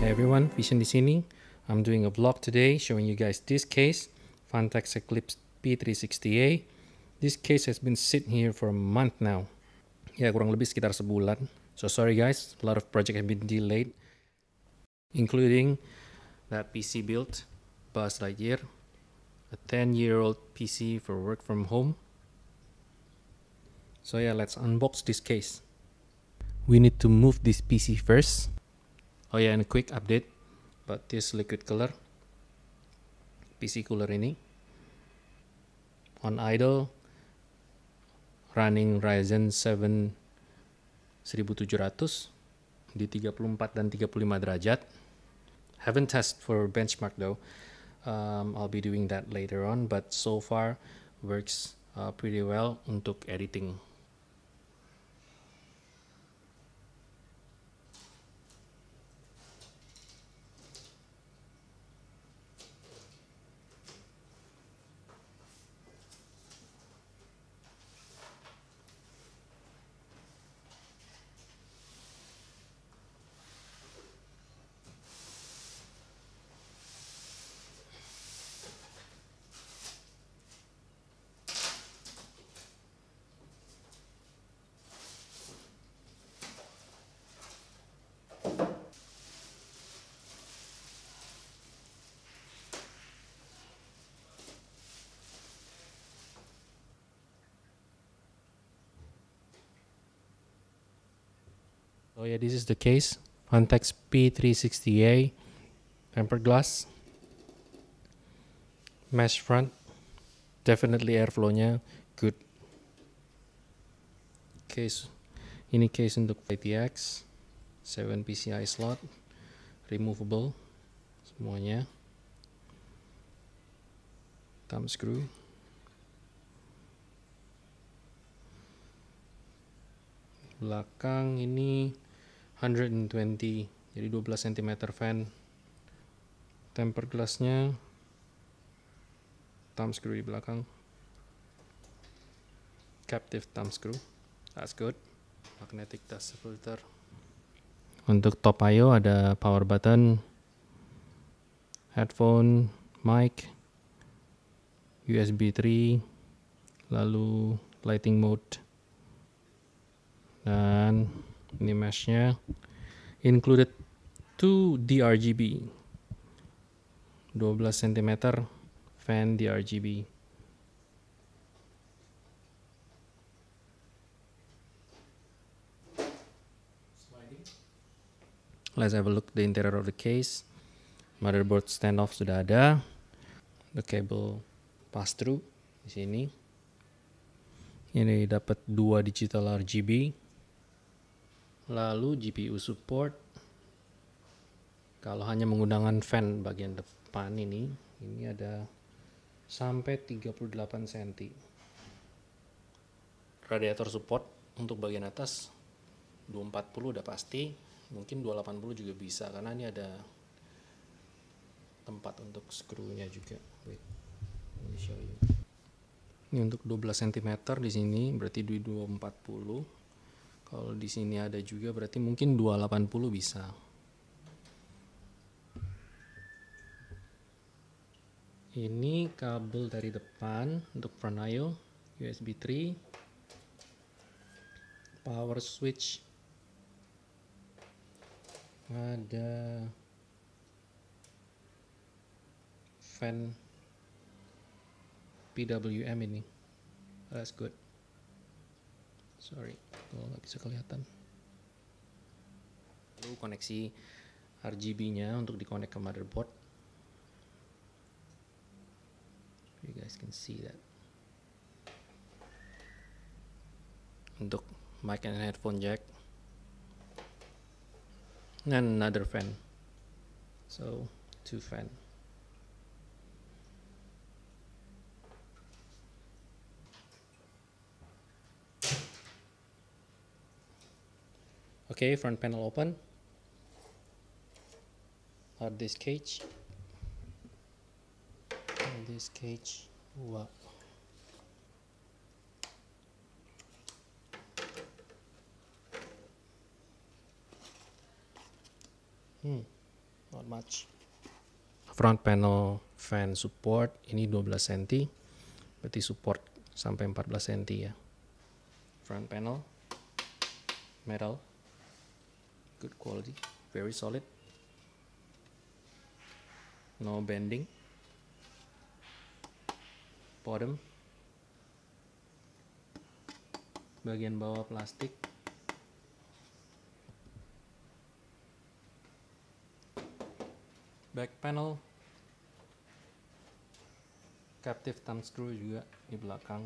Hey everyone, Vision di sini. I'm doing a vlog today showing you guys this case, Fantax Eclipse P360A. This case has been sitting here for a month now. yeah, kurang lebih sekitar sebulan. So sorry guys, a lot of projects have been delayed, including that PC built Buzz Lightyear, a 10-year-old PC for work from home. So yeah, let's unbox this case. we need to move this PC first. Oh yeah, and a quick update about this liquid cooler. PC cooler ini on idle running Ryzen 7 1700 di 34 dan 35 derajat. Haven't test for benchmark though. Um, I'll be doing that later on, but so far works uh, pretty well untuk editing. Oh yeah, this is the case. Fantex P360A tempered glass. Mesh front. Definitely airflow-nya good. Case ini case untuk ITX 7 PCI slot removable semuanya. Thumb screw. Belakang ini 120 jadi 12 cm fan temper glassnya thumb screw di belakang captive thumb screw that's good magnetic dust filter untuk top IO ada power button headphone mic USB 3 lalu lighting mode dan ini meshnya included two DRGB 12 cm fan DRGB Let's have a look the interior of the case. Motherboard standoff sudah ada. The cable pass through di sini. Ini dapat dua digital RGB lalu GPU support kalau hanya menggunakan fan bagian depan ini ini ada sampai 38 cm radiator support untuk bagian atas 240 udah pasti mungkin 280 juga bisa karena ini ada tempat untuk skrunya juga wait let me show you ini untuk 12 cm di sini berarti di 240 kalau di sini ada juga berarti mungkin 280 bisa. Ini kabel dari depan untuk front IO USB 3 power switch ada fan PWM ini. That's good sorry kalau nggak bisa kelihatan lalu koneksi RGB-nya untuk dikonek ke motherboard you guys can see that untuk mic and headphone jack and another fan so two fan Okay, front panel open. Hard this cage. Hard this cage. Wow. Hmm, not much. Front panel fan support ini 12 cm. Berarti support sampai 14 cm ya. Front panel metal good quality very solid no bending bottom bagian bawah plastik back panel captive thumb screw juga di belakang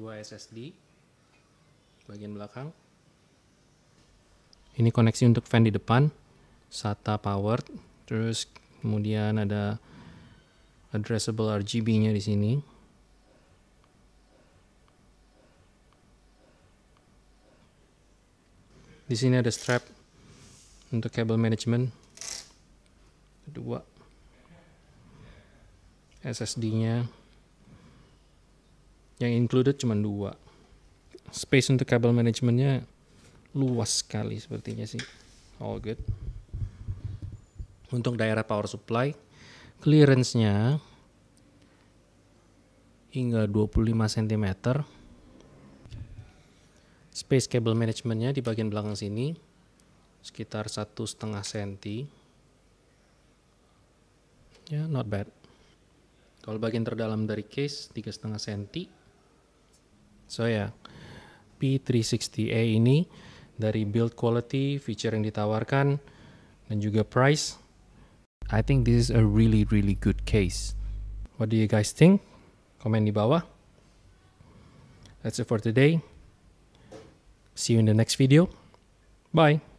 dua SSD bagian belakang. Ini koneksi untuk fan di depan, SATA powered, terus kemudian ada addressable RGB-nya di sini. Di sini ada strap untuk kabel management. Kedua. SSD-nya yang included cuma dua space untuk kabel manajemennya luas sekali sepertinya sih all good untuk daerah power supply clearance-nya hingga 25 cm space cable nya di bagian belakang sini sekitar satu setengah senti ya not bad kalau bagian terdalam dari case tiga setengah senti So ya, yeah, P360A ini dari build quality, feature yang ditawarkan, dan juga price. I think this is a really really good case. What do you guys think? Comment di bawah. That's it for today. See you in the next video. Bye.